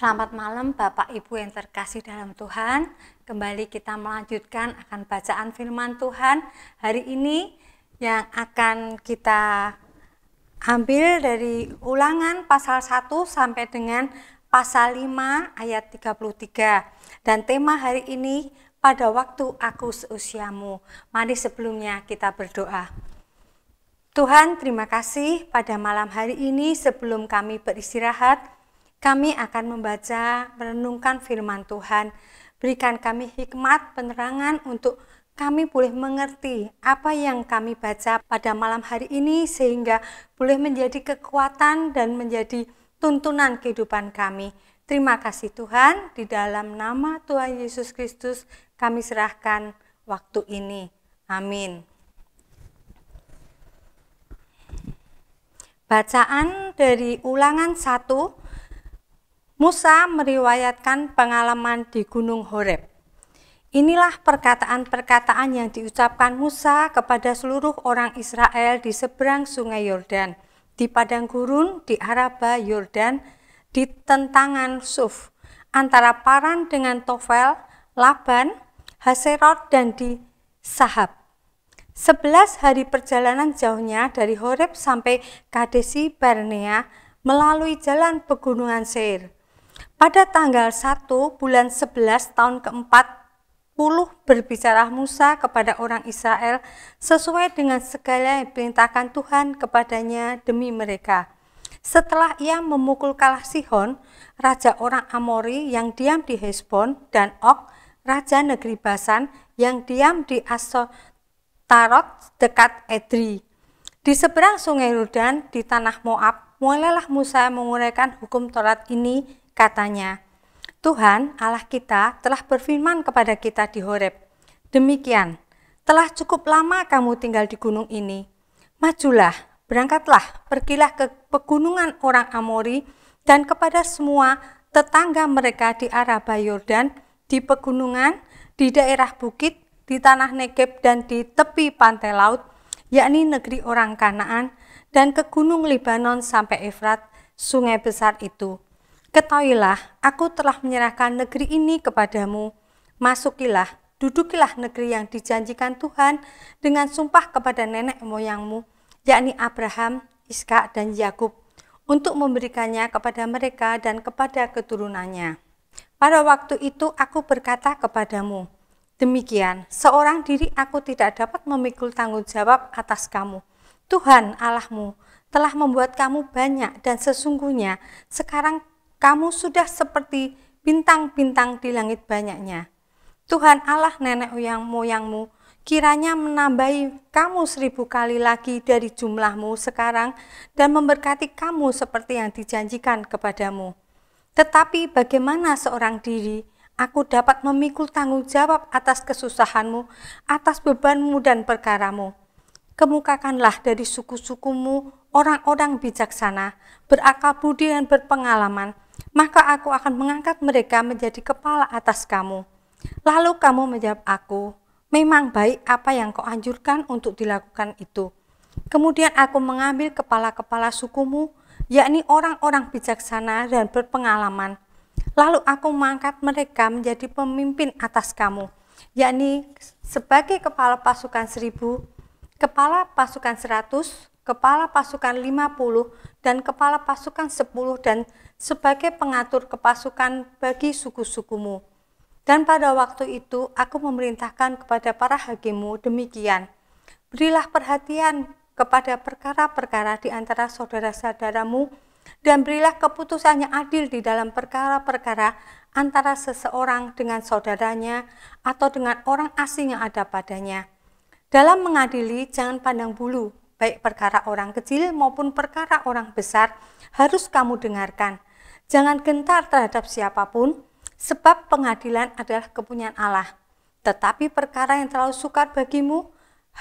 Selamat malam Bapak Ibu yang terkasih dalam Tuhan. Kembali kita melanjutkan akan bacaan firman Tuhan hari ini yang akan kita ambil dari ulangan pasal 1 sampai dengan pasal 5 ayat 33. Dan tema hari ini pada waktu aku seusiamu. Mari sebelumnya kita berdoa. Tuhan, terima kasih pada malam hari ini sebelum kami beristirahat kami akan membaca, merenungkan firman Tuhan. Berikan kami hikmat, penerangan untuk kami boleh mengerti apa yang kami baca pada malam hari ini sehingga boleh menjadi kekuatan dan menjadi tuntunan kehidupan kami. Terima kasih Tuhan, di dalam nama Tuhan Yesus Kristus kami serahkan waktu ini. Amin. Bacaan dari ulangan 1 Musa meriwayatkan pengalaman di Gunung Horeb. Inilah perkataan-perkataan yang diucapkan Musa kepada seluruh orang Israel di seberang Sungai Yordan, di padang gurun di Araba Yordan, di tentangan Suf, antara Paran dengan Tofel, Laban, Haserot, dan di Sahab. Sebelas hari perjalanan jauhnya dari Horeb sampai Kadesi Barnea melalui jalan pegunungan Seir pada tanggal 1 bulan 11 tahun keempat puluh berbicara Musa kepada orang Israel sesuai dengan segala yang diperintahkan Tuhan kepadanya demi mereka. Setelah ia memukul kalah Sihon, raja orang Amori yang diam di Hesbon dan Ok, raja negeri Basan yang diam di Asotarot dekat Edri. Di seberang sungai Rudan, di tanah Moab, mulailah Musa menguraikan hukum Taurat ini Katanya, Tuhan Allah kita telah berfirman kepada kita di Horeb, demikian, telah cukup lama kamu tinggal di gunung ini. Majulah, berangkatlah, pergilah ke pegunungan orang Amori dan kepada semua tetangga mereka di arah Bayordan, di pegunungan, di daerah bukit, di tanah Negeb dan di tepi pantai laut, yakni negeri orang Kanaan, dan ke gunung Libanon sampai Efrat, sungai besar itu Ketahuilah, aku telah menyerahkan negeri ini kepadamu. Masukilah, dudukilah negeri yang dijanjikan Tuhan dengan sumpah kepada nenek moyangmu, yakni Abraham, Ishak, dan Yakub, untuk memberikannya kepada mereka dan kepada keturunannya. Pada waktu itu aku berkata kepadamu, Demikian, seorang diri aku tidak dapat memikul tanggung jawab atas kamu. Tuhan Allahmu telah membuat kamu banyak dan sesungguhnya sekarang kamu sudah seperti bintang-bintang di langit banyaknya. Tuhan Allah nenek moyang moyangmu kiranya menambahi kamu seribu kali lagi dari jumlahmu sekarang dan memberkati kamu seperti yang dijanjikan kepadamu. Tetapi bagaimana seorang diri aku dapat memikul tanggung jawab atas kesusahanmu, atas bebanmu dan perkaramu. Kemukakanlah dari suku-sukumu orang-orang bijaksana, berakal budi dan berpengalaman, maka aku akan mengangkat mereka menjadi kepala atas kamu. Lalu kamu menjawab aku, memang baik apa yang kau anjurkan untuk dilakukan itu. Kemudian aku mengambil kepala-kepala sukumu, yakni orang-orang bijaksana dan berpengalaman. Lalu aku mengangkat mereka menjadi pemimpin atas kamu, yakni sebagai kepala pasukan seribu, kepala pasukan seratus, kepala pasukan 50 dan kepala pasukan 10 dan sebagai pengatur kepasukan bagi suku-sukumu. Dan pada waktu itu aku memerintahkan kepada para hakimmu demikian. Berilah perhatian kepada perkara-perkara di antara saudara-saudaramu dan berilah keputusannya adil di dalam perkara-perkara antara seseorang dengan saudaranya atau dengan orang asing yang ada padanya. Dalam mengadili jangan pandang bulu, baik perkara orang kecil maupun perkara orang besar, harus kamu dengarkan. Jangan gentar terhadap siapapun, sebab pengadilan adalah kepunyaan Allah. Tetapi perkara yang terlalu sukar bagimu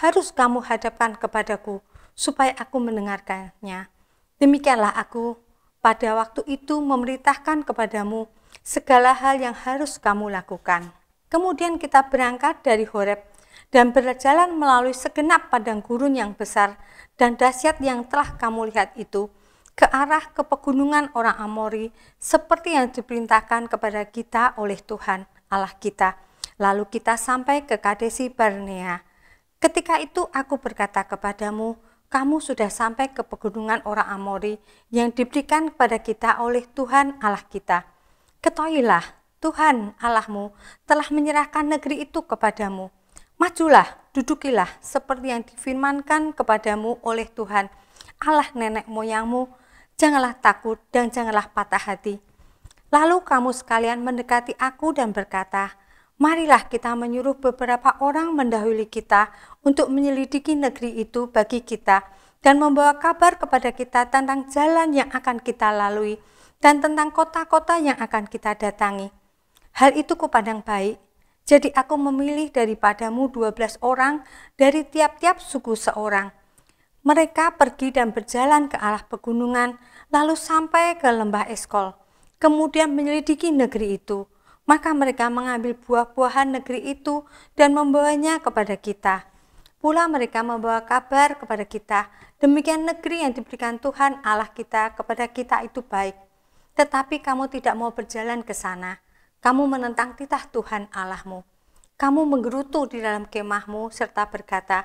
harus kamu hadapkan kepadaku, supaya aku mendengarkannya. Demikianlah aku pada waktu itu memerintahkan kepadamu segala hal yang harus kamu lakukan. Kemudian kita berangkat dari Horeb dan berjalan melalui segenap padang gurun yang besar dan dahsyat yang telah kamu lihat itu ke arah ke pegunungan orang Amori seperti yang diperintahkan kepada kita oleh Tuhan Allah kita. Lalu kita sampai ke Kadesi Barnea. Ketika itu aku berkata kepadamu, kamu sudah sampai ke pegunungan orang Amori yang diberikan kepada kita oleh Tuhan Allah kita. Ketahuilah, Tuhan Allahmu telah menyerahkan negeri itu kepadamu Majulah, dudukilah seperti yang difirmankan kepadamu oleh Tuhan Allah nenek moyangmu, janganlah takut dan janganlah patah hati. Lalu kamu sekalian mendekati aku dan berkata, Marilah kita menyuruh beberapa orang mendahului kita untuk menyelidiki negeri itu bagi kita dan membawa kabar kepada kita tentang jalan yang akan kita lalui dan tentang kota-kota yang akan kita datangi. Hal itu kupandang baik, jadi aku memilih daripadamu dua belas orang dari tiap-tiap suku seorang. Mereka pergi dan berjalan ke arah pegunungan, lalu sampai ke lembah Eskol. Kemudian menyelidiki negeri itu. Maka mereka mengambil buah-buahan negeri itu dan membawanya kepada kita. Pula mereka membawa kabar kepada kita, demikian negeri yang diberikan Tuhan Allah kita kepada kita itu baik. Tetapi kamu tidak mau berjalan ke sana kamu menentang titah Tuhan Allahmu. Kamu menggerutu di dalam kemahmu serta berkata,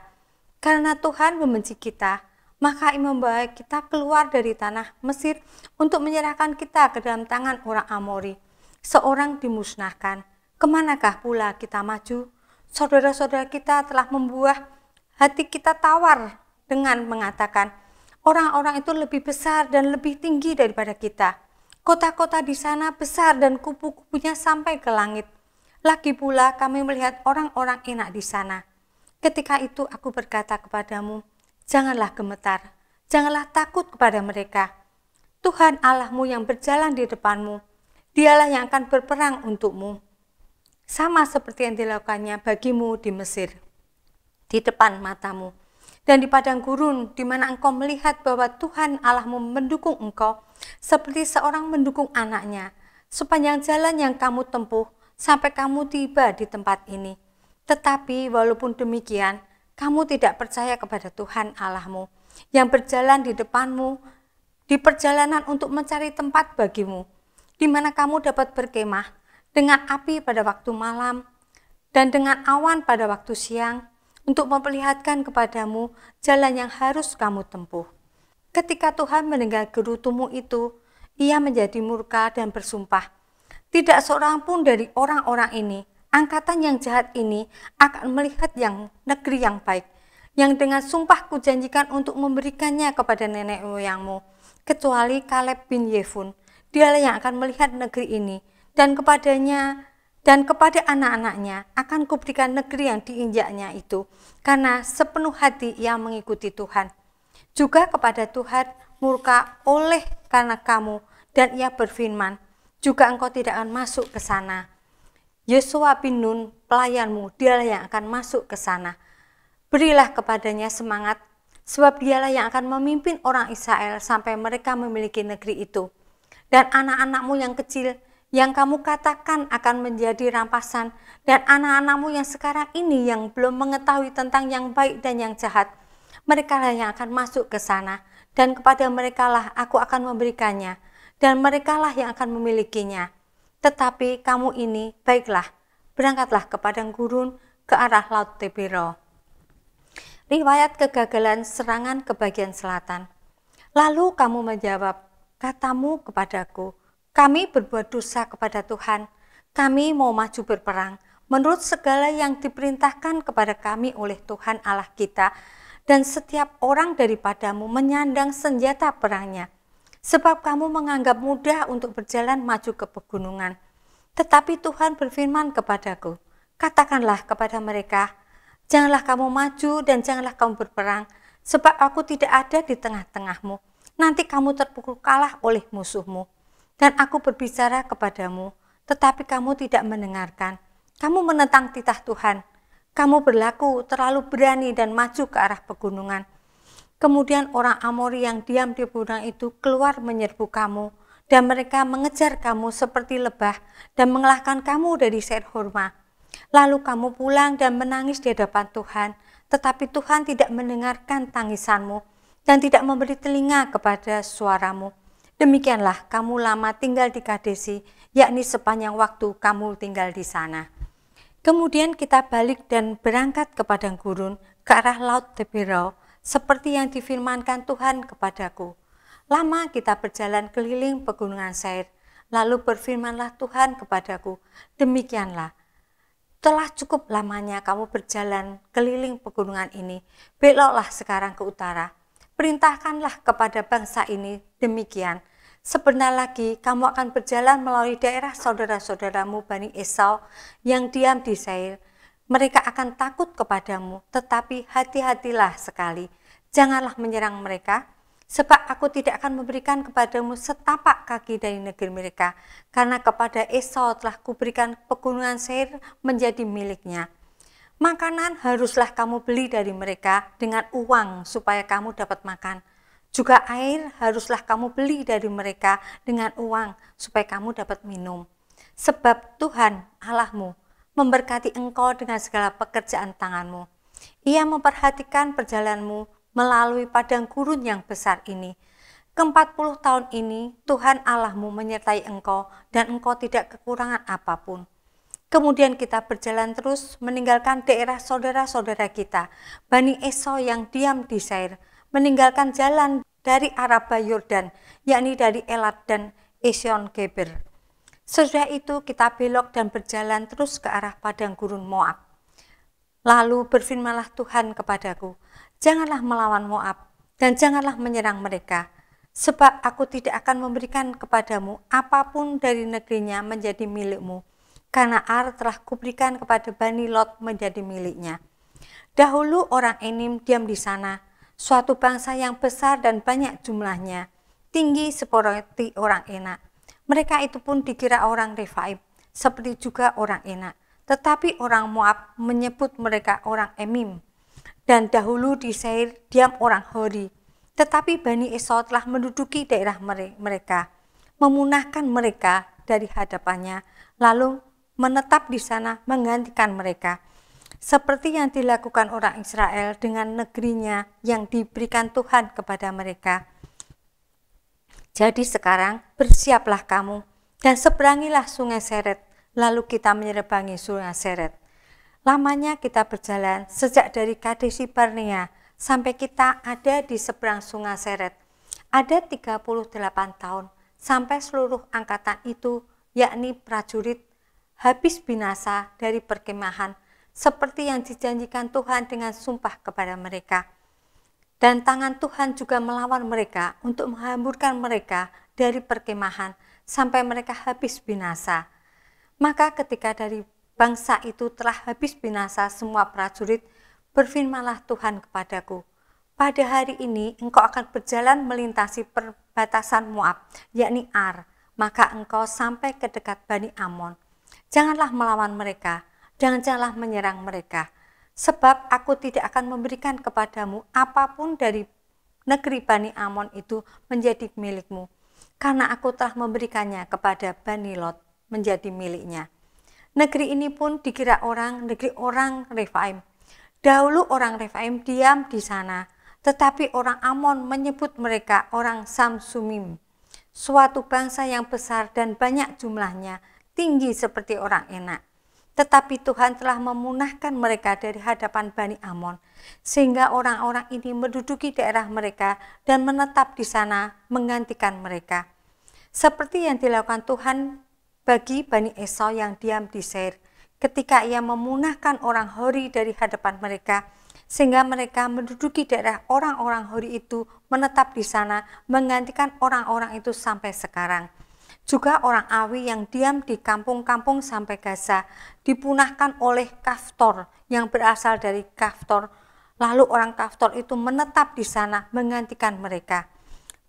Karena Tuhan membenci kita, maka ia membawa kita keluar dari tanah Mesir untuk menyerahkan kita ke dalam tangan orang Amori. Seorang dimusnahkan, kemanakah pula kita maju? Saudara-saudara kita telah membuah hati kita tawar dengan mengatakan, orang-orang itu lebih besar dan lebih tinggi daripada kita. Kota-kota di sana besar dan kupu-kupunya sampai ke langit. Lagi pula kami melihat orang-orang enak di sana. Ketika itu aku berkata kepadamu, janganlah gemetar, janganlah takut kepada mereka. Tuhan Allahmu yang berjalan di depanmu, dialah yang akan berperang untukmu. Sama seperti yang dilakukannya bagimu di Mesir, di depan matamu dan di padang gurun di mana engkau melihat bahwa Tuhan Allahmu mendukung engkau seperti seorang mendukung anaknya sepanjang jalan yang kamu tempuh sampai kamu tiba di tempat ini. Tetapi walaupun demikian, kamu tidak percaya kepada Tuhan Allahmu yang berjalan di depanmu di perjalanan untuk mencari tempat bagimu di mana kamu dapat berkemah dengan api pada waktu malam dan dengan awan pada waktu siang untuk memperlihatkan kepadamu jalan yang harus kamu tempuh. Ketika Tuhan mendengar gerutumu itu, ia menjadi murka dan bersumpah, tidak seorang pun dari orang-orang ini, angkatan yang jahat ini akan melihat yang negeri yang baik, yang dengan sumpah kujanjikan untuk memberikannya kepada nenek moyangmu, kecuali Kaleb bin Yefun. Dialah yang akan melihat negeri ini, dan kepadanya dan kepada anak-anaknya akan kuberikan negeri yang diinjaknya itu, karena sepenuh hati ia mengikuti Tuhan. Juga kepada Tuhan murka oleh karena kamu, dan ia berfirman, juga engkau tidak akan masuk ke sana. Yosua bin Nun, pelayanmu, dialah yang akan masuk ke sana. Berilah kepadanya semangat, sebab dialah yang akan memimpin orang Israel sampai mereka memiliki negeri itu. Dan anak-anakmu yang kecil, yang kamu katakan akan menjadi rampasan dan anak-anakmu yang sekarang ini yang belum mengetahui tentang yang baik dan yang jahat. mereka lah yang akan masuk ke sana dan kepada merekalah aku akan memberikannya dan merekalah yang akan memilikinya. Tetapi kamu ini baiklah, berangkatlah ke padang gurun ke arah Laut Tebiro. Riwayat kegagalan serangan ke bagian selatan. Lalu kamu menjawab, katamu kepadaku, kami berbuat dosa kepada Tuhan. Kami mau maju berperang menurut segala yang diperintahkan kepada kami oleh Tuhan Allah kita dan setiap orang daripadamu menyandang senjata perangnya. Sebab kamu menganggap mudah untuk berjalan maju ke pegunungan. Tetapi Tuhan berfirman kepadaku, katakanlah kepada mereka, janganlah kamu maju dan janganlah kamu berperang, sebab aku tidak ada di tengah-tengahmu. Nanti kamu terpukul kalah oleh musuhmu dan aku berbicara kepadamu, tetapi kamu tidak mendengarkan. Kamu menentang titah Tuhan. Kamu berlaku terlalu berani dan maju ke arah pegunungan. Kemudian orang Amori yang diam di gunung itu keluar menyerbu kamu, dan mereka mengejar kamu seperti lebah dan mengalahkan kamu dari Seir Horma. Lalu kamu pulang dan menangis di hadapan Tuhan, tetapi Tuhan tidak mendengarkan tangisanmu dan tidak memberi telinga kepada suaramu. Demikianlah kamu lama tinggal di Kadesi, yakni sepanjang waktu kamu tinggal di sana. Kemudian kita balik dan berangkat ke padang gurun, ke arah laut Tebirau, seperti yang difirmankan Tuhan kepadaku. Lama kita berjalan keliling pegunungan Seir, lalu berfirmanlah Tuhan kepadaku, demikianlah, telah cukup lamanya kamu berjalan keliling pegunungan ini, beloklah sekarang ke utara, perintahkanlah kepada bangsa ini demikian, Sebentar lagi kamu akan berjalan melalui daerah saudara-saudaramu Bani Esau yang diam di Sair. Mereka akan takut kepadamu, tetapi hati-hatilah sekali. Janganlah menyerang mereka, sebab aku tidak akan memberikan kepadamu setapak kaki dari negeri mereka, karena kepada Esau telah kuberikan pegunungan Seir menjadi miliknya. Makanan haruslah kamu beli dari mereka dengan uang supaya kamu dapat makan.' Juga air haruslah kamu beli dari mereka dengan uang supaya kamu dapat minum. Sebab Tuhan Allahmu memberkati engkau dengan segala pekerjaan tanganmu. Ia memperhatikan perjalananmu melalui padang gurun yang besar ini. Keempat puluh tahun ini Tuhan Allahmu menyertai engkau dan engkau tidak kekurangan apapun. Kemudian kita berjalan terus meninggalkan daerah saudara-saudara kita, Bani Esau yang diam di Sair, meninggalkan jalan dari Araba Yordan, yakni dari Elat dan Esion Geber. Sesudah itu kita belok dan berjalan terus ke arah padang gurun Moab. Lalu berfirmanlah Tuhan kepadaku, janganlah melawan Moab dan janganlah menyerang mereka, sebab aku tidak akan memberikan kepadamu apapun dari negerinya menjadi milikmu, karena Ar telah kuberikan kepada Bani Lot menjadi miliknya. Dahulu orang Enim diam di sana, suatu bangsa yang besar dan banyak jumlahnya, tinggi seperti orang enak. Mereka itu pun dikira orang Refaib, seperti juga orang enak. Tetapi orang Moab menyebut mereka orang Emim. Dan dahulu di Seir diam orang Hori. Tetapi Bani Esau telah menduduki daerah mereka, memunahkan mereka dari hadapannya, lalu menetap di sana menggantikan mereka seperti yang dilakukan orang Israel dengan negerinya yang diberikan Tuhan kepada mereka. Jadi sekarang bersiaplah kamu dan seberangilah sungai Seret, lalu kita menyeberangi sungai Seret. Lamanya kita berjalan sejak dari Kadesi Barnea sampai kita ada di seberang sungai Seret. Ada 38 tahun sampai seluruh angkatan itu yakni prajurit habis binasa dari perkemahan seperti yang dijanjikan Tuhan dengan sumpah kepada mereka. Dan tangan Tuhan juga melawan mereka untuk menghamburkan mereka dari perkemahan sampai mereka habis binasa. Maka ketika dari bangsa itu telah habis binasa semua prajurit, berfirmanlah Tuhan kepadaku, pada hari ini engkau akan berjalan melintasi perbatasan Moab, yakni Ar, maka engkau sampai ke dekat Bani Amon. Janganlah melawan mereka, janganlah menyerang mereka, sebab aku tidak akan memberikan kepadamu apapun dari negeri Bani Amon itu menjadi milikmu, karena aku telah memberikannya kepada Bani Lot menjadi miliknya. Negeri ini pun dikira orang negeri orang Refaim. Dahulu orang Refaim diam di sana, tetapi orang Amon menyebut mereka orang Samsumim, suatu bangsa yang besar dan banyak jumlahnya, tinggi seperti orang enak. Tetapi Tuhan telah memunahkan mereka dari hadapan Bani Amon, sehingga orang-orang ini menduduki daerah mereka dan menetap di sana menggantikan mereka. Seperti yang dilakukan Tuhan bagi Bani Esau yang diam di Seir, ketika ia memunahkan orang Hori dari hadapan mereka, sehingga mereka menduduki daerah orang-orang Hori itu menetap di sana menggantikan orang-orang itu sampai sekarang.' Juga orang Awi yang diam di kampung-kampung sampai Gaza dipunahkan oleh Kaftor yang berasal dari Kaftor. Lalu orang Kaftor itu menetap di sana menggantikan mereka.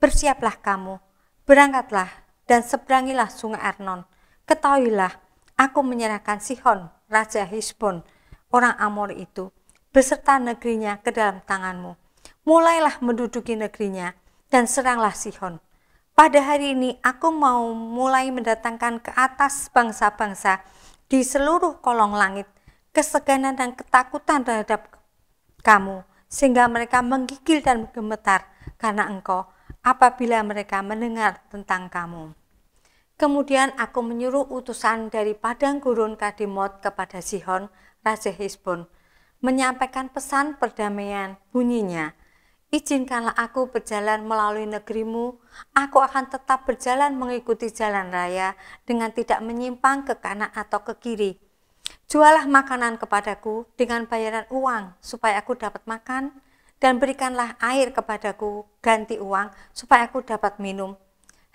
Bersiaplah kamu, berangkatlah dan seberangilah sungai Arnon. Ketahuilah, aku menyerahkan Sihon, Raja Hisbon, orang Amor itu, beserta negerinya ke dalam tanganmu. Mulailah menduduki negerinya dan seranglah Sihon. Pada hari ini aku mau mulai mendatangkan ke atas bangsa-bangsa di seluruh kolong langit keseganan dan ketakutan terhadap kamu sehingga mereka menggigil dan gemetar karena engkau apabila mereka mendengar tentang kamu. Kemudian aku menyuruh utusan dari padang gurun Kadimot kepada Sihon, Raja Hisbon, menyampaikan pesan perdamaian bunyinya, Izinkanlah aku berjalan melalui negerimu, aku akan tetap berjalan mengikuti jalan raya dengan tidak menyimpang ke kanan atau ke kiri. Jualah makanan kepadaku dengan bayaran uang supaya aku dapat makan, dan berikanlah air kepadaku ganti uang supaya aku dapat minum.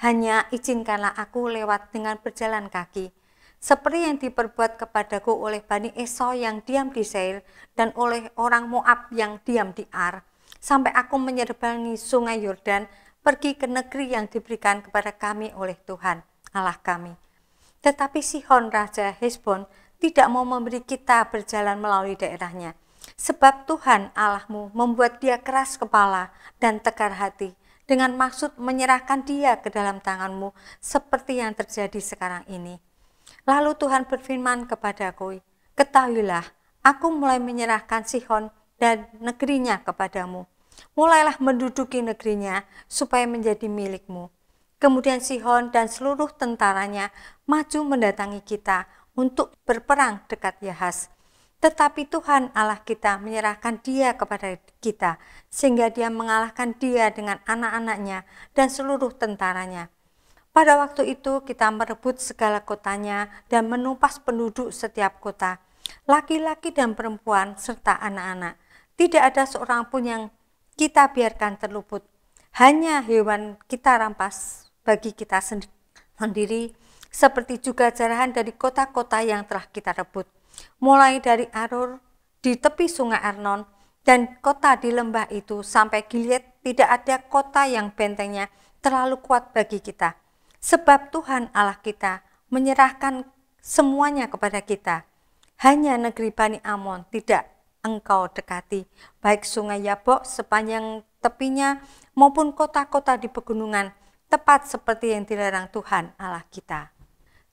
Hanya izinkanlah aku lewat dengan berjalan kaki, seperti yang diperbuat kepadaku oleh Bani Esau yang diam di Seir dan oleh orang Moab yang diam di Ar sampai aku menyeberangi sungai Yordan pergi ke negeri yang diberikan kepada kami oleh Tuhan Allah kami. Tetapi Sihon Raja Hesbon tidak mau memberi kita berjalan melalui daerahnya. Sebab Tuhan Allahmu membuat dia keras kepala dan tegar hati dengan maksud menyerahkan dia ke dalam tanganmu seperti yang terjadi sekarang ini. Lalu Tuhan berfirman kepadaku, ketahuilah, aku mulai menyerahkan Sihon dan negerinya kepadamu. Mulailah menduduki negerinya supaya menjadi milikmu. Kemudian Sihon dan seluruh tentaranya maju mendatangi kita untuk berperang dekat Yahas. Tetapi Tuhan Allah kita menyerahkan dia kepada kita, sehingga dia mengalahkan dia dengan anak-anaknya dan seluruh tentaranya. Pada waktu itu kita merebut segala kotanya dan menumpas penduduk setiap kota, laki-laki dan perempuan serta anak-anak. Tidak ada seorang pun yang kita biarkan terluput. Hanya hewan kita rampas bagi kita sendiri, seperti juga jarahan dari kota-kota yang telah kita rebut. Mulai dari Arur, di tepi sungai Arnon, dan kota di lembah itu sampai Gilead tidak ada kota yang bentengnya terlalu kuat bagi kita. Sebab Tuhan Allah kita menyerahkan semuanya kepada kita. Hanya negeri Bani Amon tidak engkau dekati, baik sungai Yabok sepanjang tepinya maupun kota-kota di pegunungan, tepat seperti yang dilarang Tuhan Allah kita.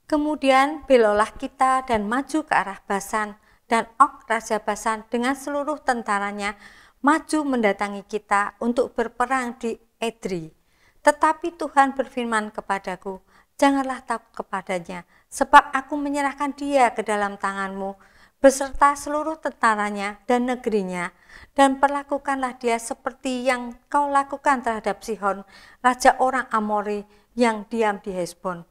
Kemudian belolah kita dan maju ke arah Basan, dan Ok Raja Basan dengan seluruh tentaranya maju mendatangi kita untuk berperang di Edri. Tetapi Tuhan berfirman kepadaku, janganlah takut kepadanya, sebab aku menyerahkan dia ke dalam tanganmu, beserta seluruh tentaranya dan negerinya, dan perlakukanlah dia seperti yang kau lakukan terhadap Sihon, raja orang Amori yang diam di Hesbon.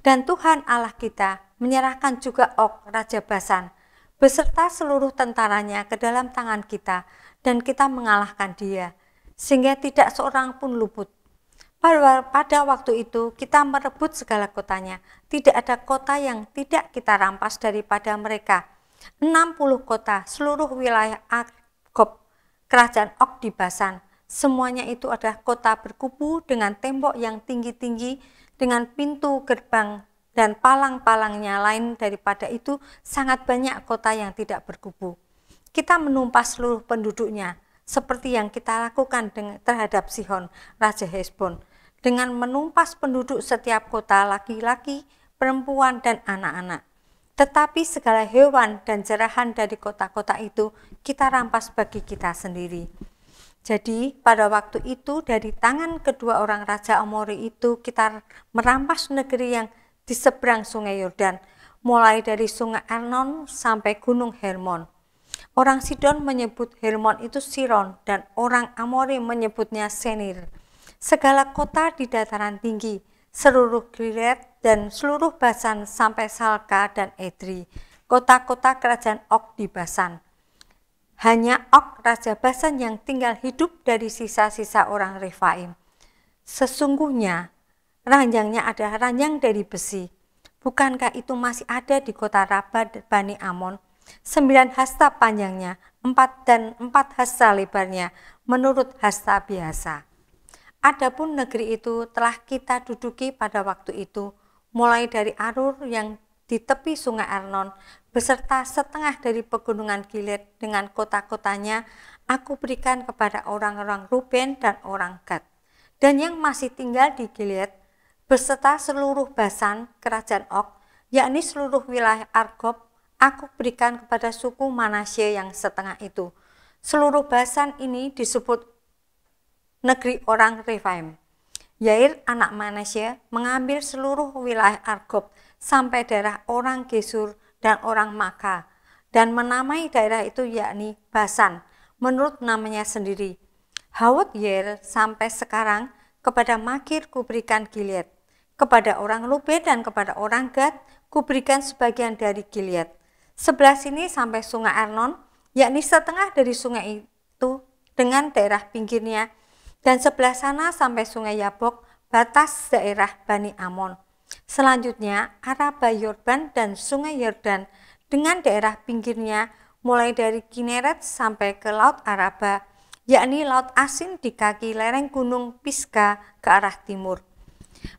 Dan Tuhan Allah kita menyerahkan juga Ok, raja Basan, beserta seluruh tentaranya ke dalam tangan kita, dan kita mengalahkan dia, sehingga tidak seorang pun luput. Pada, pada waktu itu kita merebut segala kotanya, tidak ada kota yang tidak kita rampas daripada mereka, 60 kota, seluruh wilayah Akob, kerajaan Ok di Basan. Semuanya itu adalah kota berkubu dengan tembok yang tinggi-tinggi, dengan pintu gerbang dan palang-palangnya lain daripada itu sangat banyak kota yang tidak berkubu. Kita menumpas seluruh penduduknya, seperti yang kita lakukan terhadap Sihon, Raja Hesbon, dengan menumpas penduduk setiap kota laki-laki, perempuan, dan anak-anak tetapi segala hewan dan jerahan dari kota-kota itu kita rampas bagi kita sendiri. Jadi pada waktu itu dari tangan kedua orang Raja Amori itu kita merampas negeri yang di seberang sungai Yordan, mulai dari sungai Arnon sampai gunung Hermon. Orang Sidon menyebut Hermon itu Siron dan orang Amori menyebutnya Senir. Segala kota di dataran tinggi, seluruh Gilead dan seluruh Basan sampai Salka dan Edri, kota-kota kerajaan Ok di Basan. Hanya Ok Raja Basan yang tinggal hidup dari sisa-sisa orang Refaim. Sesungguhnya ranjangnya adalah ranjang dari besi. Bukankah itu masih ada di kota Rabat Bani Amon? Sembilan hasta panjangnya, empat dan empat hasta lebarnya, menurut hasta biasa. Adapun negeri itu telah kita duduki pada waktu itu mulai dari Arur yang di tepi sungai Arnon, beserta setengah dari pegunungan Gilead dengan kota-kotanya, aku berikan kepada orang-orang Ruben dan orang Gad. Dan yang masih tinggal di Gilead, beserta seluruh Basan, kerajaan Ok, yakni seluruh wilayah Argob, aku berikan kepada suku Manasye yang setengah itu. Seluruh Basan ini disebut negeri orang Refaim Yair anak Manasya mengambil seluruh wilayah Argob sampai daerah orang Gesur dan orang Maka dan menamai daerah itu yakni Basan menurut namanya sendiri. Hawat Yair sampai sekarang kepada Makir kuberikan Gilead, kepada orang Lube dan kepada orang Gad kuberikan sebagian dari Gilead. Sebelah sini sampai sungai Arnon, yakni setengah dari sungai itu dengan daerah pinggirnya dan sebelah sana sampai Sungai Yabok, batas daerah Bani Amon. Selanjutnya, Araba Yordan dan Sungai Yordan dengan daerah pinggirnya mulai dari Kineret sampai ke Laut Araba, yakni Laut Asin di kaki lereng gunung Pisgah ke arah timur.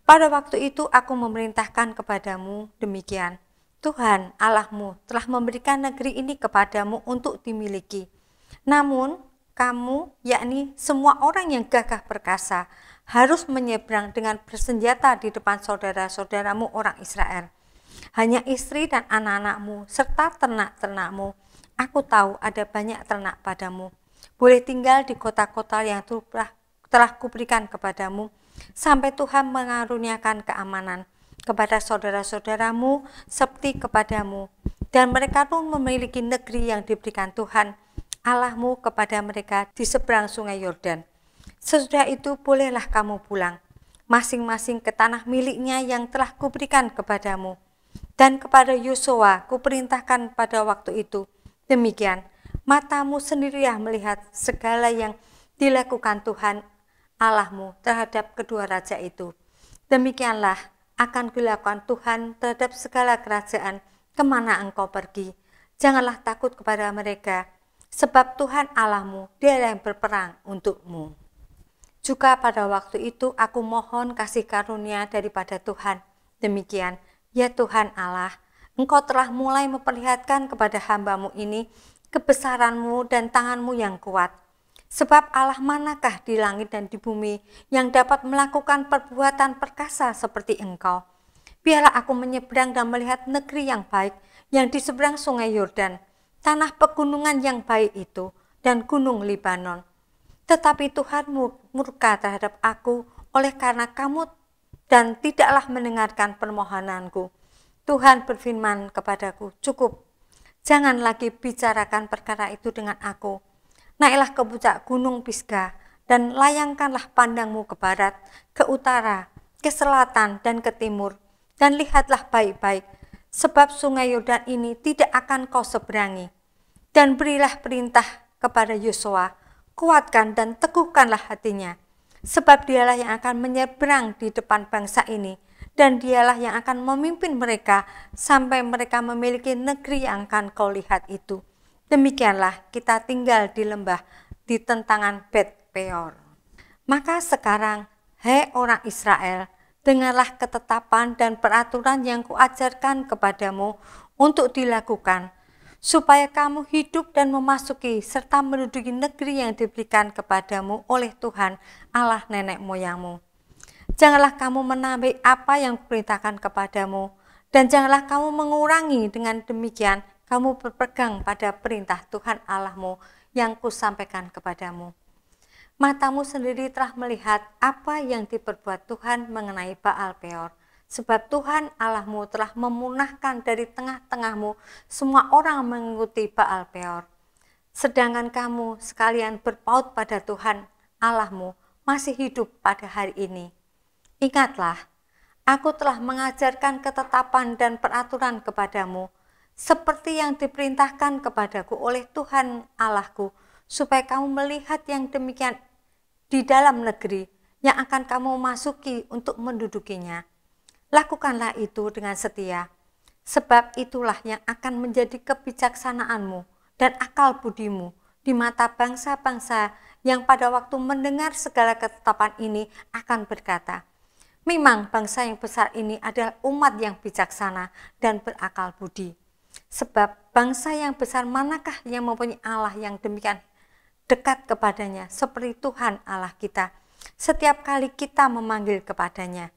Pada waktu itu aku memerintahkan kepadamu demikian, Tuhan Allahmu telah memberikan negeri ini kepadamu untuk dimiliki. Namun, kamu, yakni semua orang yang gagah perkasa, harus menyeberang dengan bersenjata di depan saudara-saudaramu orang Israel. Hanya istri dan anak-anakmu, serta ternak-ternakmu. Aku tahu ada banyak ternak padamu. Boleh tinggal di kota-kota yang telah, telah kuberikan kepadamu, sampai Tuhan mengaruniakan keamanan kepada saudara-saudaramu seperti kepadamu. Dan mereka pun memiliki negeri yang diberikan Tuhan, Allahmu kepada mereka di seberang sungai Yordan. Sesudah itu bolehlah kamu pulang, masing-masing ke tanah miliknya yang telah kuberikan kepadamu. Dan kepada Yosua kuperintahkan pada waktu itu, demikian, matamu sendirilah melihat segala yang dilakukan Tuhan Allahmu terhadap kedua raja itu. Demikianlah akan dilakukan Tuhan terhadap segala kerajaan kemana engkau pergi. Janganlah takut kepada mereka, sebab Tuhan Allahmu, Dia yang berperang untukmu. Juga pada waktu itu aku mohon kasih karunia daripada Tuhan. Demikian, ya Tuhan Allah, Engkau telah mulai memperlihatkan kepada hambamu ini kebesaranmu dan tanganmu yang kuat. Sebab Allah manakah di langit dan di bumi yang dapat melakukan perbuatan perkasa seperti engkau? Biarlah aku menyeberang dan melihat negeri yang baik yang di seberang sungai Yordan, tanah pegunungan yang baik itu dan gunung Libanon. Tetapi Tuhan murka terhadap aku oleh karena kamu dan tidaklah mendengarkan permohonanku. Tuhan berfirman kepadaku, cukup, jangan lagi bicarakan perkara itu dengan aku. Naiklah ke puncak gunung Pisgah dan layangkanlah pandangmu ke barat, ke utara, ke selatan, dan ke timur, dan lihatlah baik-baik sebab sungai Yordan ini tidak akan kau seberangi. Dan berilah perintah kepada Yosua, kuatkan dan teguhkanlah hatinya, sebab dialah yang akan menyeberang di depan bangsa ini, dan dialah yang akan memimpin mereka sampai mereka memiliki negeri yang akan kau lihat itu. Demikianlah kita tinggal di lembah di tentangan Bet Peor. Maka sekarang, hei orang Israel, dengarlah ketetapan dan peraturan yang kuajarkan kepadamu untuk dilakukan, supaya kamu hidup dan memasuki serta menduduki negeri yang diberikan kepadamu oleh Tuhan Allah nenek moyangmu. Janganlah kamu menambah apa yang kuperintahkan kepadamu, dan janganlah kamu mengurangi dengan demikian kamu berpegang pada perintah Tuhan Allahmu yang kusampaikan kepadamu. Matamu sendiri telah melihat apa yang diperbuat Tuhan mengenai Baal Peor. Sebab Tuhan Allahmu telah memunahkan dari tengah-tengahmu semua orang mengikuti Baal Peor. Sedangkan kamu sekalian berpaut pada Tuhan Allahmu masih hidup pada hari ini. Ingatlah, aku telah mengajarkan ketetapan dan peraturan kepadamu, seperti yang diperintahkan kepadaku oleh Tuhan Allahku supaya kamu melihat yang demikian di dalam negeri yang akan kamu masuki untuk mendudukinya. Lakukanlah itu dengan setia, sebab itulah yang akan menjadi kebijaksanaanmu dan akal budimu di mata bangsa-bangsa yang pada waktu mendengar segala ketetapan ini akan berkata, Memang bangsa yang besar ini adalah umat yang bijaksana dan berakal budi. Sebab bangsa yang besar manakah yang mempunyai Allah yang demikian dekat kepadanya seperti Tuhan Allah kita setiap kali kita memanggil kepadanya.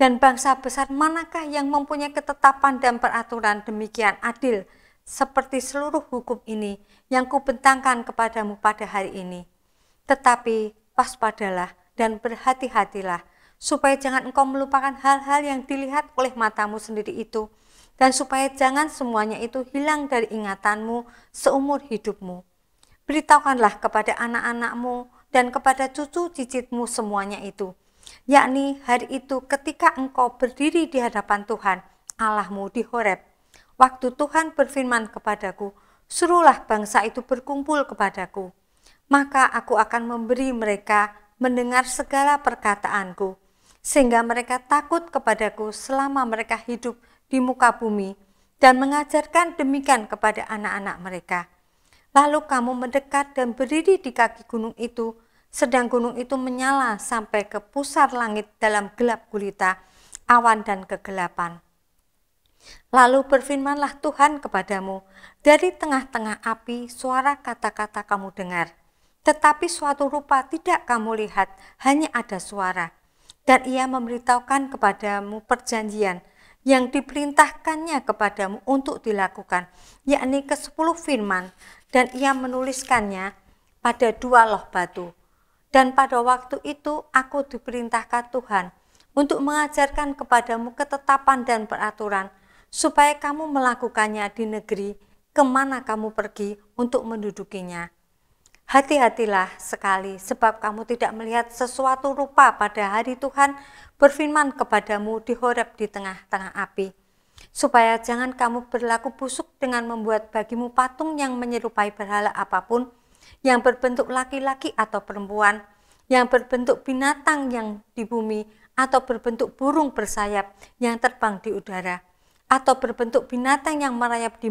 Dan bangsa besar manakah yang mempunyai ketetapan dan peraturan demikian adil seperti seluruh hukum ini yang kubentangkan kepadamu pada hari ini? Tetapi waspadalah dan berhati-hatilah supaya jangan engkau melupakan hal-hal yang dilihat oleh matamu sendiri itu dan supaya jangan semuanya itu hilang dari ingatanmu seumur hidupmu Beritahukanlah kepada anak-anakmu dan kepada cucu cicitmu semuanya itu, yakni hari itu ketika engkau berdiri di hadapan Tuhan Allahmu di Horeb. Waktu Tuhan berfirman kepadaku, suruhlah bangsa itu berkumpul kepadaku. Maka aku akan memberi mereka mendengar segala perkataanku, sehingga mereka takut kepadaku selama mereka hidup di muka bumi, dan mengajarkan demikian kepada anak-anak mereka. Lalu kamu mendekat dan berdiri di kaki gunung itu, sedang gunung itu menyala sampai ke pusar langit dalam gelap gulita, awan dan kegelapan. Lalu berfirmanlah Tuhan kepadamu, dari tengah-tengah api suara kata-kata kamu dengar. Tetapi suatu rupa tidak kamu lihat, hanya ada suara. Dan ia memberitahukan kepadamu perjanjian yang diperintahkannya kepadamu untuk dilakukan, yakni ke sepuluh firman, dan ia menuliskannya pada dua loh batu. Dan pada waktu itu aku diperintahkan Tuhan untuk mengajarkan kepadamu ketetapan dan peraturan, supaya kamu melakukannya di negeri kemana kamu pergi untuk mendudukinya Hati-hatilah sekali, sebab kamu tidak melihat sesuatu rupa pada hari Tuhan berfirman kepadamu di Horeb di tengah-tengah api. Supaya jangan kamu berlaku busuk dengan membuat bagimu patung yang menyerupai berhala apapun, yang berbentuk laki-laki atau perempuan, yang berbentuk binatang yang di bumi, atau berbentuk burung bersayap yang terbang di udara, atau berbentuk binatang yang merayap di,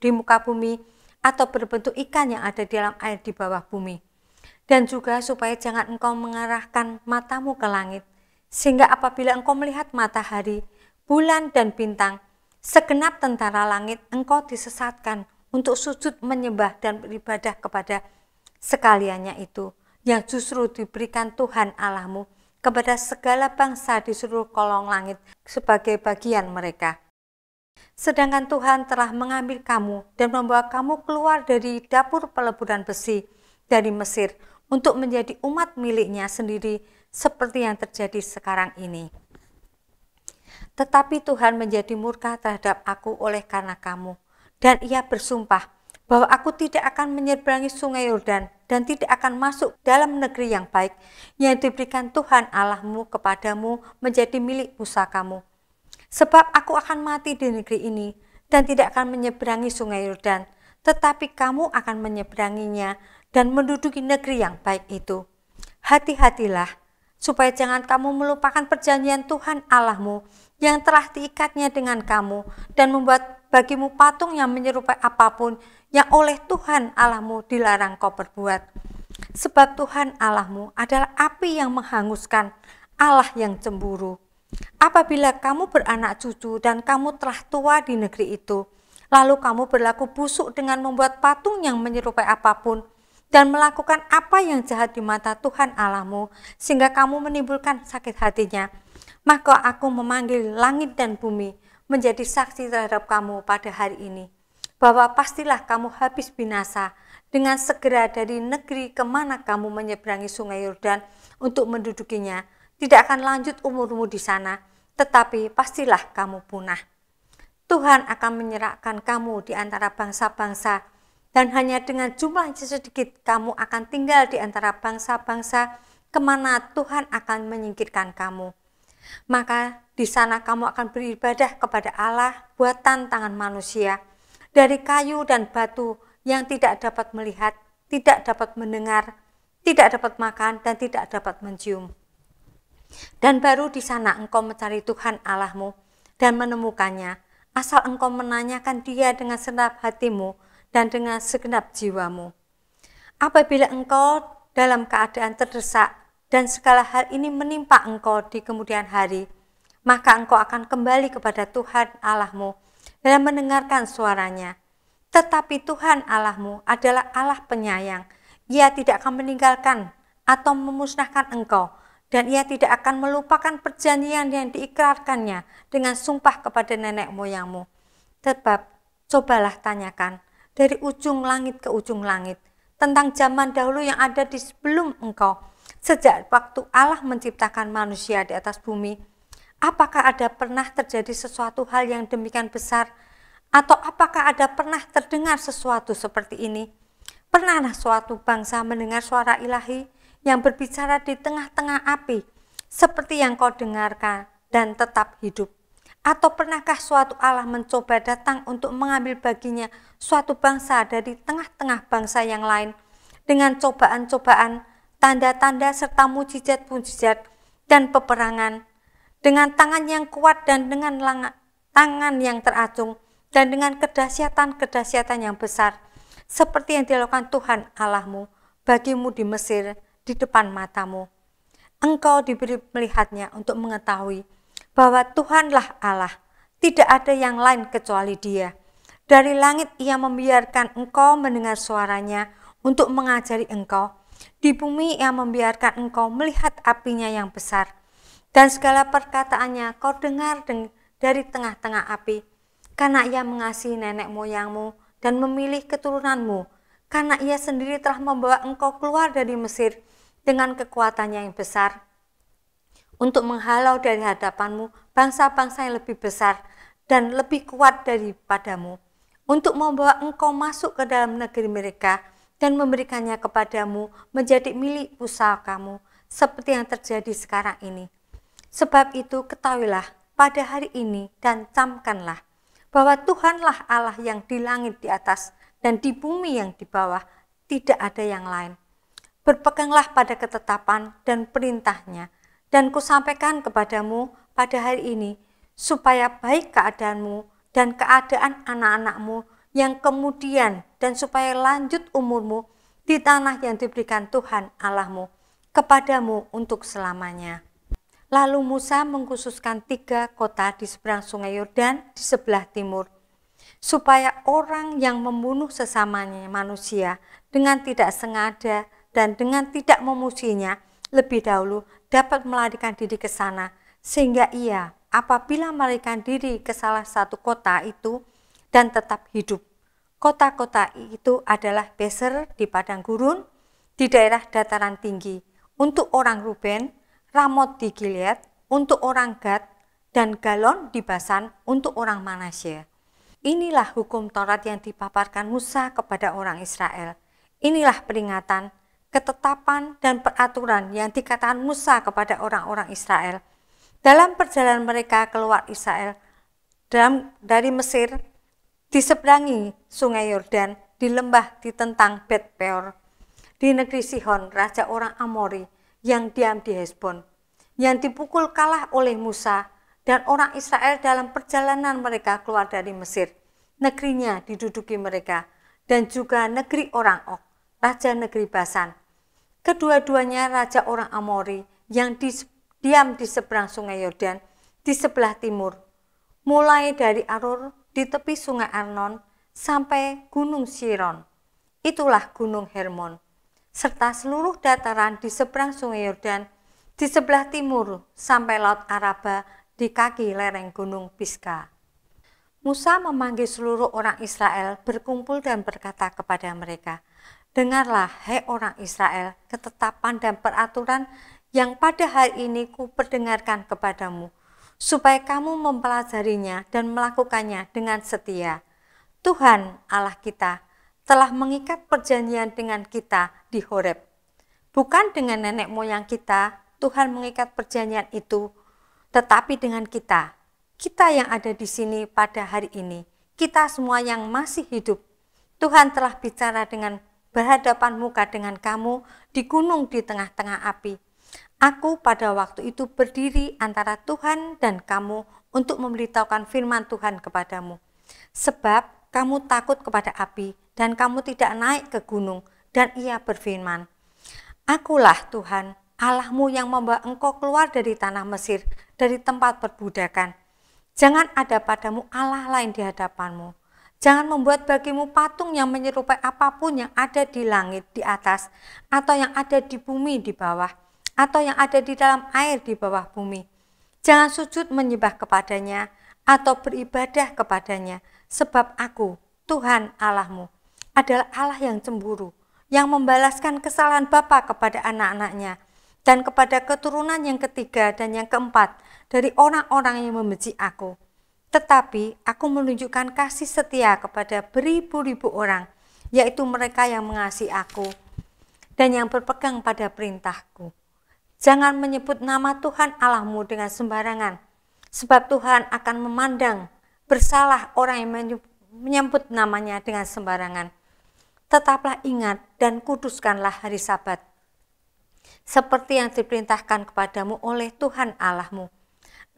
di muka bumi, atau berbentuk ikan yang ada di dalam air di bawah bumi. Dan juga supaya jangan engkau mengarahkan matamu ke langit, sehingga apabila engkau melihat matahari, bulan, dan bintang, segenap tentara langit engkau disesatkan untuk sujud menyembah dan beribadah kepada sekaliannya itu, yang justru diberikan Tuhan Allahmu kepada segala bangsa di seluruh kolong langit sebagai bagian mereka. Sedangkan Tuhan telah mengambil kamu dan membawa kamu keluar dari dapur peleburan besi dari Mesir untuk menjadi umat miliknya sendiri seperti yang terjadi sekarang ini. Tetapi Tuhan menjadi murka terhadap aku oleh karena kamu. Dan ia bersumpah bahwa aku tidak akan menyeberangi sungai Yordan dan tidak akan masuk dalam negeri yang baik yang diberikan Tuhan Allahmu kepadamu menjadi milik pusakamu Sebab aku akan mati di negeri ini dan tidak akan menyeberangi sungai Yordan, tetapi kamu akan menyeberanginya dan menduduki negeri yang baik itu. Hati-hatilah, supaya jangan kamu melupakan perjanjian Tuhan Allahmu yang telah diikatnya dengan kamu dan membuat bagimu patung yang menyerupai apapun yang oleh Tuhan Allahmu dilarang kau perbuat. Sebab Tuhan Allahmu adalah api yang menghanguskan, Allah yang cemburu. Apabila kamu beranak cucu dan kamu telah tua di negeri itu, lalu kamu berlaku busuk dengan membuat patung yang menyerupai apapun dan melakukan apa yang jahat di mata Tuhan Allahmu, sehingga kamu menimbulkan sakit hatinya, maka aku memanggil langit dan bumi menjadi saksi terhadap kamu pada hari ini, bahwa pastilah kamu habis binasa dengan segera dari negeri kemana kamu menyeberangi sungai Yordan untuk mendudukinya, tidak akan lanjut umurmu di sana, tetapi pastilah kamu punah. Tuhan akan menyerahkan kamu di antara bangsa-bangsa, dan hanya dengan jumlah yang sedikit kamu akan tinggal di antara bangsa-bangsa kemana Tuhan akan menyingkirkan kamu. Maka di sana kamu akan beribadah kepada Allah buatan tangan manusia, dari kayu dan batu yang tidak dapat melihat, tidak dapat mendengar, tidak dapat makan, dan tidak dapat mencium. Dan baru di sana engkau mencari Tuhan Allahmu dan menemukannya, asal engkau menanyakan dia dengan senap hatimu dan dengan segenap jiwamu. Apabila engkau dalam keadaan terdesak dan segala hal ini menimpa engkau di kemudian hari, maka engkau akan kembali kepada Tuhan Allahmu dan mendengarkan suaranya. Tetapi Tuhan Allahmu adalah Allah penyayang. Ia tidak akan meninggalkan atau memusnahkan engkau, dan ia tidak akan melupakan perjanjian yang diikrarkannya dengan sumpah kepada nenek moyangmu. Sebab, cobalah tanyakan dari ujung langit ke ujung langit tentang zaman dahulu yang ada di sebelum engkau, sejak waktu Allah menciptakan manusia di atas bumi. Apakah ada pernah terjadi sesuatu hal yang demikian besar, atau apakah ada pernah terdengar sesuatu seperti ini? Pernahkah suatu bangsa mendengar suara ilahi? yang berbicara di tengah-tengah api, seperti yang kau dengarkan dan tetap hidup? Atau pernahkah suatu Allah mencoba datang untuk mengambil baginya suatu bangsa dari tengah-tengah bangsa yang lain dengan cobaan-cobaan, tanda-tanda serta mujizat-mujizat dan peperangan dengan tangan yang kuat dan dengan langa, tangan yang teracung dan dengan kedahsyatan-kedahsyatan yang besar seperti yang dilakukan Tuhan Allahmu bagimu di Mesir di depan matamu. Engkau diberi melihatnya untuk mengetahui bahwa Tuhanlah Allah, tidak ada yang lain kecuali Dia. Dari langit Ia membiarkan engkau mendengar suaranya untuk mengajari engkau. Di bumi Ia membiarkan engkau melihat apinya yang besar. Dan segala perkataannya kau dengar dari tengah-tengah api. Karena Ia mengasihi nenek moyangmu dan memilih keturunanmu. Karena Ia sendiri telah membawa engkau keluar dari Mesir dengan kekuatannya yang besar untuk menghalau dari hadapanmu bangsa-bangsa yang lebih besar dan lebih kuat daripadamu untuk membawa engkau masuk ke dalam negeri mereka dan memberikannya kepadamu menjadi milik usaha kamu seperti yang terjadi sekarang ini. Sebab itu ketahuilah pada hari ini dan camkanlah bahwa Tuhanlah Allah yang di langit di atas dan di bumi yang di bawah tidak ada yang lain berpeganglah pada ketetapan dan perintahnya, dan kusampaikan kepadamu pada hari ini, supaya baik keadaanmu dan keadaan anak-anakmu yang kemudian dan supaya lanjut umurmu di tanah yang diberikan Tuhan Allahmu kepadamu untuk selamanya. Lalu Musa mengkhususkan tiga kota di seberang sungai Yordan di sebelah timur, supaya orang yang membunuh sesamanya manusia dengan tidak sengaja dan dengan tidak memusuhinya lebih dahulu dapat melarikan diri ke sana sehingga ia apabila melarikan diri ke salah satu kota itu dan tetap hidup. Kota-kota itu adalah Beser di padang gurun, di daerah dataran tinggi, untuk orang Ruben, Ramot di Gilead, untuk orang Gad, dan Galon di Basan untuk orang Manasya. Inilah hukum Taurat yang dipaparkan Musa kepada orang Israel. Inilah peringatan ketetapan dan peraturan yang dikatakan Musa kepada orang-orang Israel. Dalam perjalanan mereka keluar Israel dalam, dari Mesir, diseberangi sungai Yordan, di lembah ditentang Bet Peor, di negeri Sihon, raja orang Amori, yang diam di Hesbon, yang dipukul kalah oleh Musa dan orang Israel dalam perjalanan mereka keluar dari Mesir. Negerinya diduduki mereka dan juga negeri orang Ok raja negeri Basan. Kedua-duanya raja orang Amori yang diam di seberang sungai Yordan di sebelah timur, mulai dari Arur di tepi sungai Arnon sampai gunung Siron. Itulah gunung Hermon, serta seluruh dataran di seberang sungai Yordan di sebelah timur sampai Laut Araba di kaki lereng gunung Piska. Musa memanggil seluruh orang Israel berkumpul dan berkata kepada mereka, Dengarlah, hei orang Israel, ketetapan dan peraturan yang pada hari ini Kuperdengarkan kepadamu, supaya kamu mempelajarinya dan melakukannya dengan setia. Tuhan Allah kita telah mengikat perjanjian dengan kita di Horeb. Bukan dengan nenek moyang kita, Tuhan mengikat perjanjian itu, tetapi dengan kita. Kita yang ada di sini pada hari ini, kita semua yang masih hidup, Tuhan telah bicara dengan berhadapan muka dengan kamu di gunung di tengah-tengah api. Aku pada waktu itu berdiri antara Tuhan dan kamu untuk memberitahukan firman Tuhan kepadamu. Sebab kamu takut kepada api dan kamu tidak naik ke gunung dan ia berfirman, Akulah Tuhan Allahmu yang membawa engkau keluar dari tanah Mesir, dari tempat perbudakan. Jangan ada padamu Allah lain di hadapanmu. Jangan membuat bagimu patung yang menyerupai apapun yang ada di langit di atas, atau yang ada di bumi di bawah, atau yang ada di dalam air di bawah bumi. Jangan sujud menyembah kepadanya atau beribadah kepadanya, sebab Aku, Tuhan Allahmu, adalah Allah yang cemburu, yang membalaskan kesalahan bapa kepada anak-anaknya dan kepada keturunan yang ketiga dan yang keempat dari orang-orang yang membenci Aku tetapi aku menunjukkan kasih setia kepada beribu-ribu orang, yaitu mereka yang mengasihi aku dan yang berpegang pada perintahku. Jangan menyebut nama Tuhan Allahmu dengan sembarangan, sebab Tuhan akan memandang bersalah orang yang menyebut namanya dengan sembarangan. Tetaplah ingat dan kuduskanlah hari sabat, seperti yang diperintahkan kepadamu oleh Tuhan Allahmu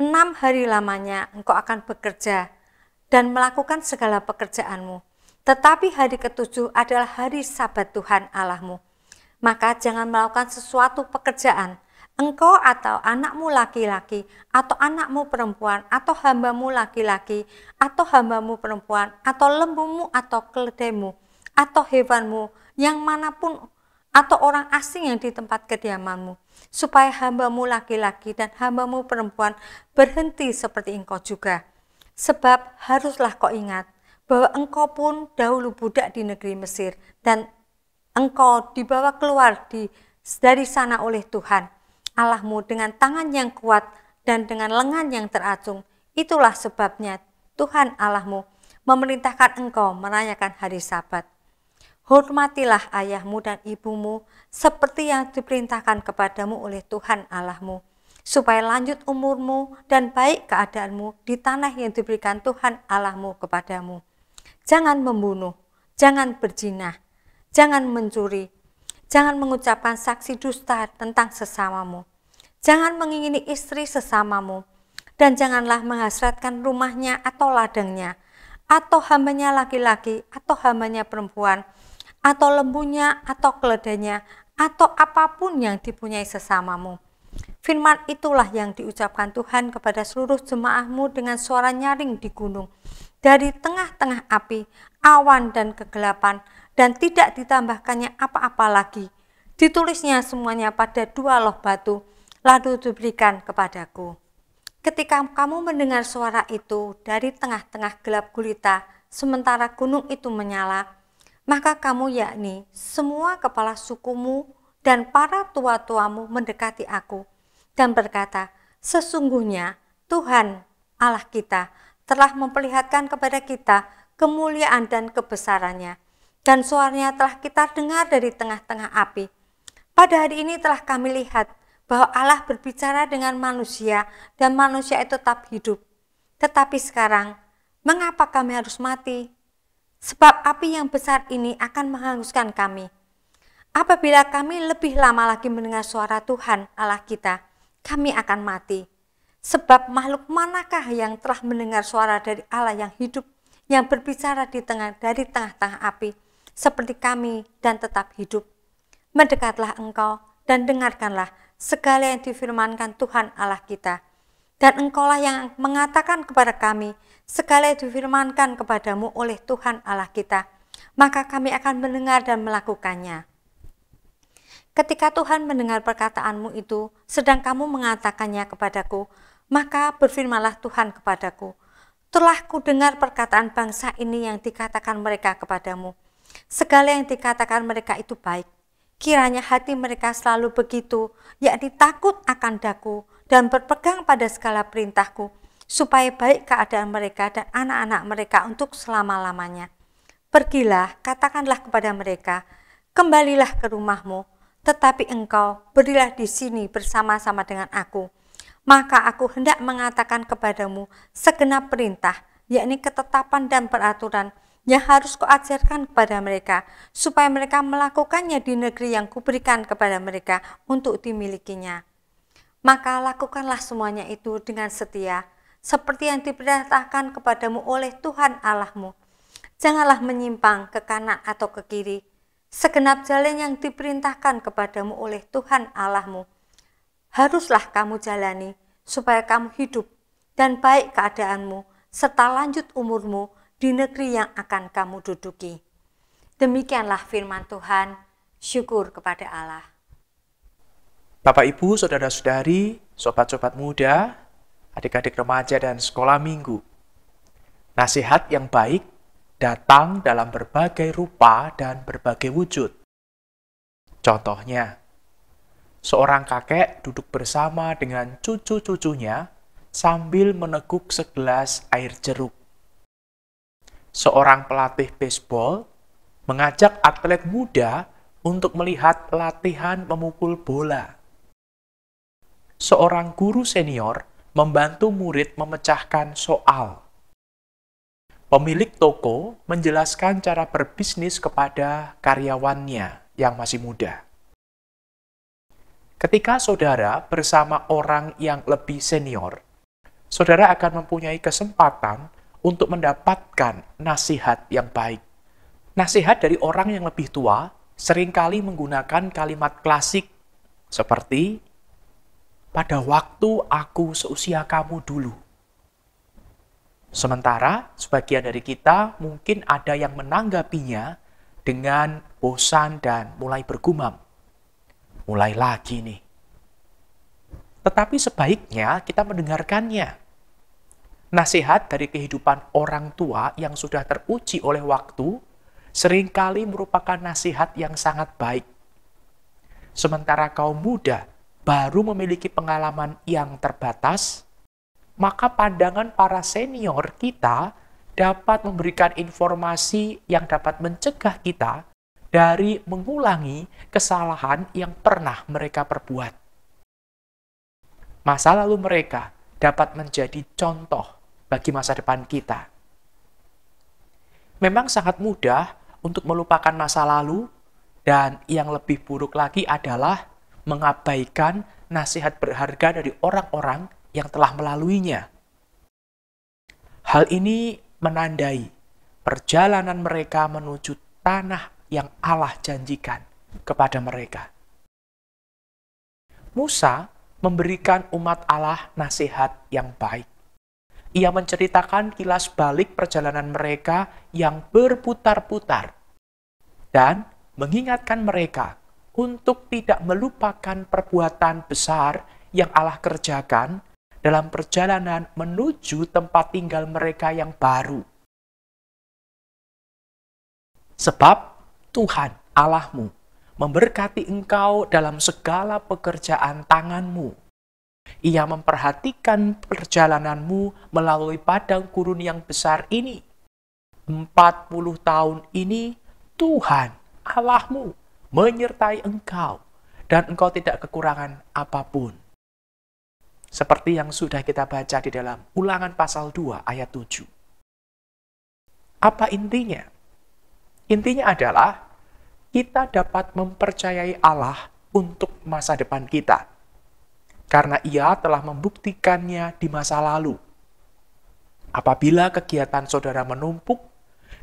enam hari lamanya engkau akan bekerja dan melakukan segala pekerjaanmu. Tetapi hari ketujuh adalah hari sabat Tuhan Allahmu. Maka jangan melakukan sesuatu pekerjaan, engkau atau anakmu laki-laki, atau anakmu perempuan, atau hambamu laki-laki, atau hambamu perempuan, atau lembumu atau keledemu, atau hewanmu, yang manapun, atau orang asing yang di tempat kediamanmu, supaya hambamu laki-laki dan hambamu perempuan berhenti seperti engkau juga. Sebab haruslah kau ingat bahwa engkau pun dahulu budak di negeri Mesir dan engkau dibawa keluar di, dari sana oleh Tuhan Allahmu dengan tangan yang kuat dan dengan lengan yang teracung. Itulah sebabnya Tuhan Allahmu memerintahkan engkau merayakan hari sabat Hormatilah ayahmu dan ibumu seperti yang diperintahkan kepadamu oleh Tuhan Allahmu, supaya lanjut umurmu dan baik keadaanmu di tanah yang diberikan Tuhan Allahmu kepadamu. Jangan membunuh, jangan berzinah, jangan mencuri, jangan mengucapkan saksi dusta tentang sesamamu, jangan mengingini istri sesamamu, dan janganlah menghasratkan rumahnya atau ladangnya, atau hambanya laki-laki atau hambanya perempuan, atau lembunya, atau keledainya, atau apapun yang dipunyai sesamamu. Firman itulah yang diucapkan Tuhan kepada seluruh jemaahmu dengan suara nyaring di gunung. Dari tengah-tengah api, awan dan kegelapan, dan tidak ditambahkannya apa-apa lagi. Ditulisnya semuanya pada dua loh batu, lalu diberikan kepadaku. Ketika kamu mendengar suara itu dari tengah-tengah gelap gulita, sementara gunung itu menyala, maka kamu yakni semua kepala sukumu dan para tua-tuamu mendekati aku dan berkata, Sesungguhnya Tuhan Allah kita telah memperlihatkan kepada kita kemuliaan dan kebesarannya, dan suaranya telah kita dengar dari tengah-tengah api. Pada hari ini telah kami lihat bahwa Allah berbicara dengan manusia dan manusia itu tetap hidup. Tetapi sekarang, mengapa kami harus mati? sebab api yang besar ini akan menghanguskan kami. Apabila kami lebih lama lagi mendengar suara Tuhan Allah kita, kami akan mati. Sebab makhluk manakah yang telah mendengar suara dari Allah yang hidup, yang berbicara di tengah dari tengah-tengah api, seperti kami dan tetap hidup? Mendekatlah engkau dan dengarkanlah segala yang difirmankan Tuhan Allah kita dan engkaulah yang mengatakan kepada kami, segala itu firmankan kepadamu oleh Tuhan Allah kita, maka kami akan mendengar dan melakukannya. Ketika Tuhan mendengar perkataanmu itu, sedang kamu mengatakannya kepadaku, maka berfirmanlah Tuhan kepadaku, telah dengar perkataan bangsa ini yang dikatakan mereka kepadamu. Segala yang dikatakan mereka itu baik. Kiranya hati mereka selalu begitu, yakni takut akan daku dan berpegang pada segala perintahku, supaya baik keadaan mereka dan anak-anak mereka untuk selama-lamanya. Pergilah, katakanlah kepada mereka, kembalilah ke rumahmu, tetapi engkau berilah di sini bersama-sama dengan aku. Maka aku hendak mengatakan kepadamu segenap perintah, yakni ketetapan dan peraturan yang harus kuajarkan kepada mereka, supaya mereka melakukannya di negeri yang kuberikan kepada mereka untuk dimilikinya.' maka lakukanlah semuanya itu dengan setia, seperti yang diperintahkan kepadamu oleh Tuhan Allahmu. Janganlah menyimpang ke kanan atau ke kiri, segenap jalan yang diperintahkan kepadamu oleh Tuhan Allahmu. Haruslah kamu jalani, supaya kamu hidup dan baik keadaanmu, serta lanjut umurmu di negeri yang akan kamu duduki. Demikianlah firman Tuhan, syukur kepada Allah. Bapak Ibu, saudara-saudari, sobat-sobat muda, adik-adik remaja dan sekolah minggu. Nasihat yang baik datang dalam berbagai rupa dan berbagai wujud. Contohnya, seorang kakek duduk bersama dengan cucu-cucunya sambil meneguk segelas air jeruk. Seorang pelatih baseball mengajak atlet muda untuk melihat latihan memukul bola seorang guru senior membantu murid memecahkan soal. Pemilik toko menjelaskan cara berbisnis kepada karyawannya yang masih muda. Ketika saudara bersama orang yang lebih senior, saudara akan mempunyai kesempatan untuk mendapatkan nasihat yang baik. Nasihat dari orang yang lebih tua seringkali menggunakan kalimat klasik seperti pada waktu aku seusia kamu dulu. Sementara sebagian dari kita mungkin ada yang menanggapinya dengan bosan dan mulai bergumam. Mulai lagi nih. Tetapi sebaiknya kita mendengarkannya. Nasihat dari kehidupan orang tua yang sudah teruji oleh waktu seringkali merupakan nasihat yang sangat baik. Sementara kaum muda baru memiliki pengalaman yang terbatas, maka pandangan para senior kita dapat memberikan informasi yang dapat mencegah kita dari mengulangi kesalahan yang pernah mereka perbuat. Masa lalu mereka dapat menjadi contoh bagi masa depan kita. Memang sangat mudah untuk melupakan masa lalu, dan yang lebih buruk lagi adalah mengabaikan nasihat berharga dari orang-orang yang telah melaluinya. Hal ini menandai perjalanan mereka menuju tanah yang Allah janjikan kepada mereka. Musa memberikan umat Allah nasihat yang baik. Ia menceritakan kilas balik perjalanan mereka yang berputar-putar dan mengingatkan mereka untuk tidak melupakan perbuatan besar yang Allah kerjakan dalam perjalanan menuju tempat tinggal mereka yang baru. Sebab Tuhan Allahmu memberkati engkau dalam segala pekerjaan tanganmu. Ia memperhatikan perjalananmu melalui padang gurun yang besar ini. Empat puluh tahun ini Tuhan Allahmu menyertai engkau dan engkau tidak kekurangan apapun. Seperti yang sudah kita baca di dalam ulangan pasal 2 ayat 7. Apa intinya? Intinya adalah kita dapat mempercayai Allah untuk masa depan kita. Karena ia telah membuktikannya di masa lalu. Apabila kegiatan saudara menumpuk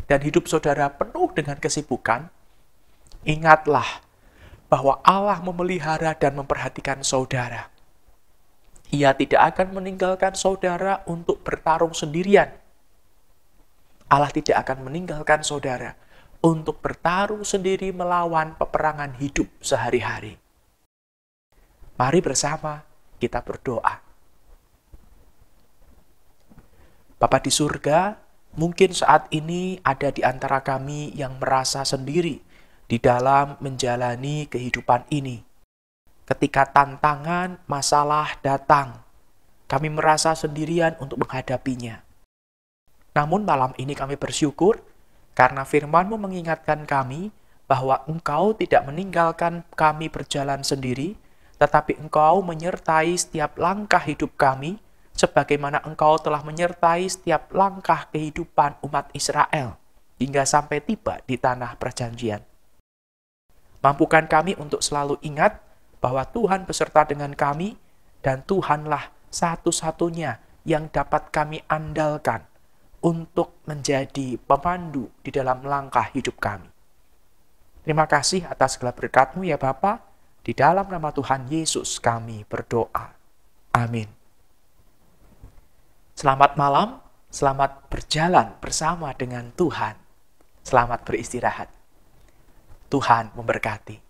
dan hidup saudara penuh dengan kesibukan, Ingatlah bahwa Allah memelihara dan memperhatikan saudara. Ia tidak akan meninggalkan saudara untuk bertarung sendirian. Allah tidak akan meninggalkan saudara untuk bertarung sendiri melawan peperangan hidup sehari-hari. Mari bersama kita berdoa. Bapa di surga, mungkin saat ini ada di antara kami yang merasa sendiri di dalam menjalani kehidupan ini. Ketika tantangan, masalah datang, kami merasa sendirian untuk menghadapinya. Namun malam ini kami bersyukur karena firman-Mu mengingatkan kami bahwa Engkau tidak meninggalkan kami berjalan sendiri, tetapi Engkau menyertai setiap langkah hidup kami, sebagaimana Engkau telah menyertai setiap langkah kehidupan umat Israel, hingga sampai tiba di tanah perjanjian. Mampukan kami untuk selalu ingat bahwa Tuhan beserta dengan kami dan Tuhanlah satu-satunya yang dapat kami andalkan untuk menjadi pemandu di dalam langkah hidup kami. Terima kasih atas segala berkatmu ya Bapa. Di dalam nama Tuhan Yesus kami berdoa. Amin. Selamat malam, selamat berjalan bersama dengan Tuhan. Selamat beristirahat. Tuhan memberkati.